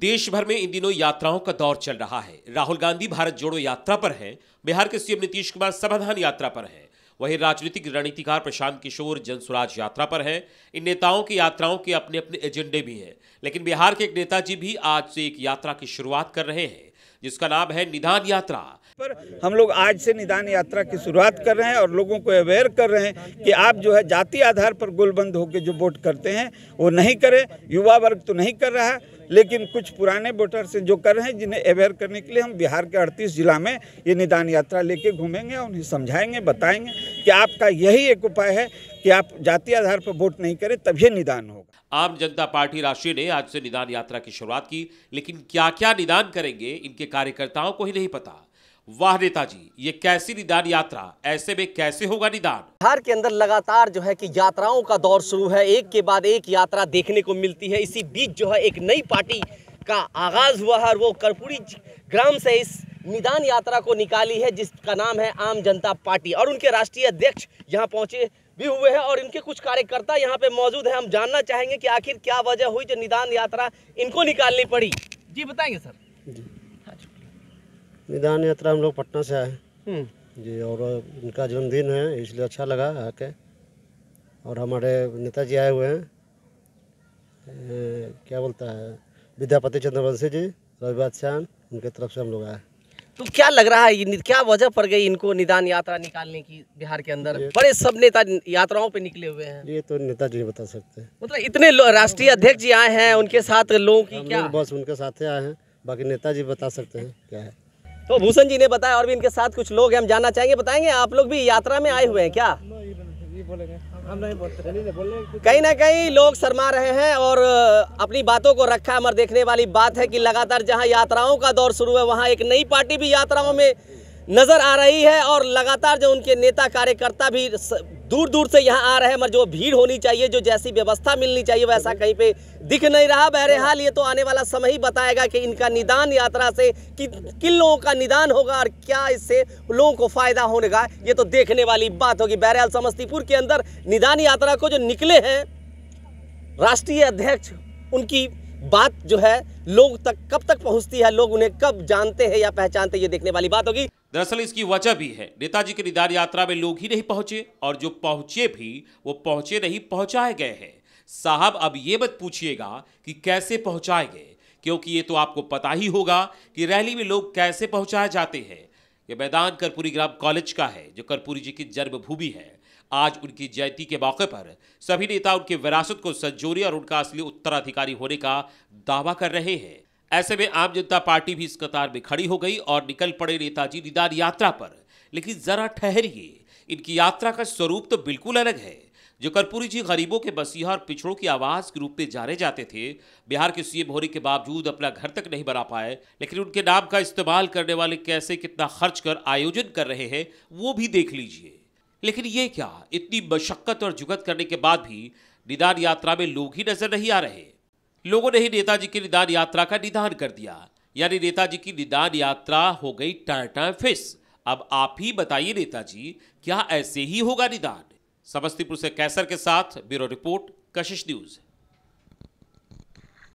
देश भर में इन दिनों यात्राओं का दौर चल रहा है राहुल गांधी भारत जोड़ो यात्रा पर हैं बिहार के सीएम नीतीश कुमार समाधान यात्रा पर हैं वहीं राजनीतिक रणनीतिकार प्रशांत किशोर जनसुराज यात्रा पर हैं इन नेताओं की यात्राओं के अपने अपने एजेंडे भी हैं लेकिन बिहार के एक नेताजी भी आज से एक यात्रा की शुरुआत कर रहे हैं जिसका नाम है निदान यात्रा पर हम लोग आज से निदान यात्रा की शुरुआत कर रहे हैं और लोगों को अवेयर कर रहे हैं कि आप जो है जाति आधार पर गोलबंद होकर जो वोट करते हैं वो नहीं करें युवा वर्ग तो नहीं कर रहा लेकिन कुछ पुराने वोटर्स जो कर रहे हैं जिन्हें अवेयर करने के लिए हम बिहार के अड़तीस जिला में ये निदान यात्रा लेके घूमेंगे और उन्हें समझाएंगे बताएंगे कि आपका यही एक उपाय है कि आप जाति आधार पर वोट नहीं करें तभी निदान होगा आम जनता पार्टी राष्ट्रीय ने आज से निदान यात्रा की शुरुआत की लेकिन क्या क्या निदान करेंगे इनके कार्यकर्ताओं को ही नहीं पता वाह नेताजी ये कैसी निदान यात्रा ऐसे में कैसे होगा निदान बिहार के अंदर लगातार जो है कि यात्राओं का दौर शुरू है एक के बाद एक यात्रा देखने को मिलती है इसी बीच जो है एक नई पार्टी का आगाज हुआ है और वो कर्पूरी ग्राम से इस निदान यात्रा को निकाली है जिसका नाम है आम जनता पार्टी और उनके राष्ट्रीय अध्यक्ष यहाँ पहुंचे भी हुए हैं और इनके कुछ कार्यकर्ता यहाँ पे मौजूद हैं हम जानना चाहेंगे कि आखिर क्या वजह हुई जो निदान यात्रा इनको निकालनी पड़ी जी बताएंगे सर जी हाँ, निदान यात्रा हम लोग पटना से आए हम्म। जी और इनका जन्मदिन है इसलिए अच्छा लगा आके और हमारे नेताजी आए हुए हैं क्या बोलता है विद्यापति चंद्रवंशी जी रविवाद श्याम उनके तरफ से हम लोग आए तो क्या लग रहा है क्या वजह पड़ गई इनको निदान यात्रा निकालने की बिहार के अंदर बड़े सब नेता यात्राओं पे निकले हुए हैं ये तो नेता जी बता सकते हैं मतलब इतने राष्ट्रीय अध्यक्ष जी आए हैं उनके साथ लोगों की क्या बस उनके साथ आए हैं बाकी नेता जी बता सकते हैं क्या है तो भूषण जी ने बताया और भी इनके साथ कुछ लोग हम जानना चाहेंगे बताएंगे आप लोग भी यात्रा में आए हुए हैं क्या कहीं ना कहीं लोग शर्मा रहे हैं और अपनी बातों को रखा है अमर देखने वाली बात है कि लगातार जहां यात्राओं का दौर शुरू है वहां एक नई पार्टी भी यात्राओं में नज़र आ रही है और लगातार जो उनके नेता कार्यकर्ता भी दूर दूर से यहाँ आ रहे हैं मगर जो भीड़ होनी चाहिए जो जैसी व्यवस्था मिलनी चाहिए वैसा कहीं पे दिख नहीं रहा बहरहाल ये तो आने वाला समय ही बताएगा कि इनका निदान यात्रा से कि किन लोगों का निदान होगा और क्या इससे लोगों को फ़ायदा होने का ये तो देखने वाली बात होगी बहरहाल समस्तीपुर के अंदर निदान यात्रा को जो निकले हैं राष्ट्रीय अध्यक्ष उनकी बात जो है लोग तक कब तक पहुंचती है लोग उन्हें कब जानते हैं या पहचानते ये देखने वाली बात होगी दरअसल इसकी वजह भी है नेताजी के निदान यात्रा में लोग ही नहीं पहुंचे और जो पहुंचे भी वो पहुंचे नहीं पहुंचाए गए हैं साहब अब ये मत पूछिएगा कि कैसे पहुंचाए गए क्योंकि ये तो आपको पता ही होगा कि रैली में लोग कैसे पहुंचाए जाते हैं ये मैदान कर्पूरी ग्राम कॉलेज का है जो कर्पूरी जी की जन्मभूमि है आज उनकी जयंती के मौके पर सभी नेता उनकी विरासत को संजोरी और उनका असली उत्तराधिकारी होने का दावा कर रहे हैं ऐसे में आम जनता पार्टी भी इस कतार में खड़ी हो गई और निकल पड़े नेताजी निदान यात्रा पर लेकिन जरा ठहरिए इनकी यात्रा का स्वरूप तो बिल्कुल अलग है जो कर्पूरी जी गरीबों के बसीहा और पिछड़ों की आवाज़ के रूप में जाने जाते थे बिहार के सीएम होने के बावजूद अपना घर तक नहीं बना पाए लेकिन उनके नाम का इस्तेमाल करने वाले कैसे कितना खर्च कर आयोजन कर रहे हैं वो भी देख लीजिए लेकिन ये क्या इतनी मशक्क़त और जुगत करने के बाद भी निदान यात्रा में लोग ही नज़र नहीं आ रहे लोगों ने ही नेताजी की निदान यात्रा का निदान कर दिया यानी नेताजी की निदान यात्रा हो गई टाटा फिस अब आप ही बताइए नेताजी क्या ऐसे ही होगा निदान समस्तीपुर से कैसर के साथ ब्यूरो रिपोर्ट कशिश न्यूज़